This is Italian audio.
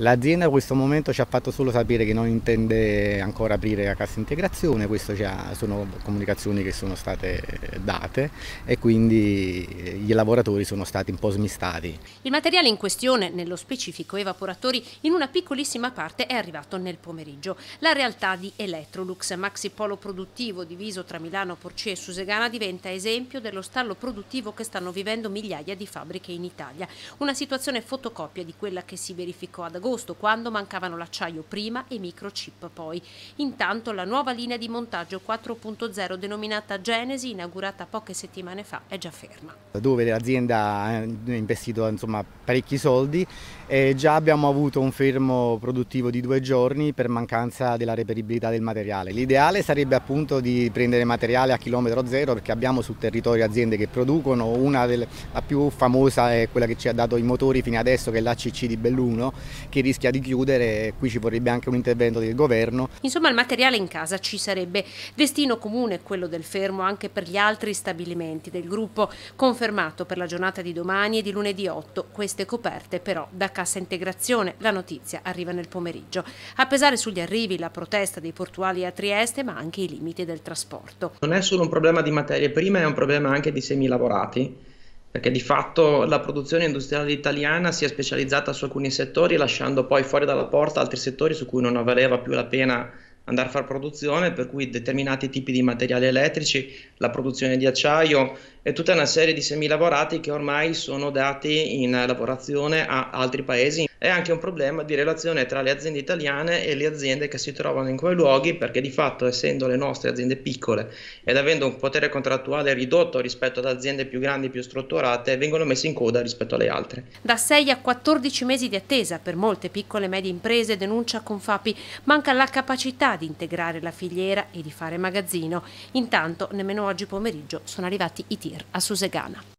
L'azienda in questo momento ci ha fatto solo sapere che non intende ancora aprire la cassa integrazione, queste sono comunicazioni che sono state eh, date e quindi eh, i lavoratori sono stati un po' smistati. Il materiale in questione, nello specifico evaporatori, in una piccolissima parte è arrivato nel pomeriggio. La realtà di Electrolux, maxi polo produttivo diviso tra Milano, Porci e Susegana, diventa esempio dello stallo produttivo che stanno vivendo migliaia di fabbriche in Italia. Una situazione fotocopia di quella che si verificò ad agosto agosto, quando mancavano l'acciaio prima e microchip poi. Intanto la nuova linea di montaggio 4.0 denominata Genesi, inaugurata poche settimane fa, è già ferma. Dove l'azienda ha investito insomma, parecchi soldi e già abbiamo avuto un fermo produttivo di due giorni per mancanza della reperibilità del materiale. L'ideale sarebbe appunto di prendere materiale a chilometro zero perché abbiamo sul territorio aziende che producono, una delle, la più famosa è quella che ci ha dato i motori fino adesso che è l'ACC di Belluno che rischia di chiudere e qui ci vorrebbe anche un intervento del governo. Insomma il materiale in casa ci sarebbe. Destino comune quello del fermo anche per gli altri stabilimenti del gruppo, confermato per la giornata di domani e di lunedì 8, queste coperte però da cassa integrazione. La notizia arriva nel pomeriggio. A pesare sugli arrivi la protesta dei portuali a Trieste ma anche i limiti del trasporto. Non è solo un problema di materie prime, è un problema anche di semilavorati perché di fatto la produzione industriale italiana si è specializzata su alcuni settori lasciando poi fuori dalla porta altri settori su cui non valeva più la pena andare a fare produzione, per cui determinati tipi di materiali elettrici, la produzione di acciaio e tutta una serie di semilavorati che ormai sono dati in lavorazione a altri paesi è anche un problema di relazione tra le aziende italiane e le aziende che si trovano in quei luoghi, perché di fatto essendo le nostre aziende piccole ed avendo un potere contrattuale ridotto rispetto ad aziende più grandi, più strutturate, vengono messe in coda rispetto alle altre. Da 6 a 14 mesi di attesa per molte piccole e medie imprese, denuncia Confapi, manca la capacità di integrare la filiera e di fare magazzino. Intanto nemmeno oggi pomeriggio sono arrivati i tir a Susegana.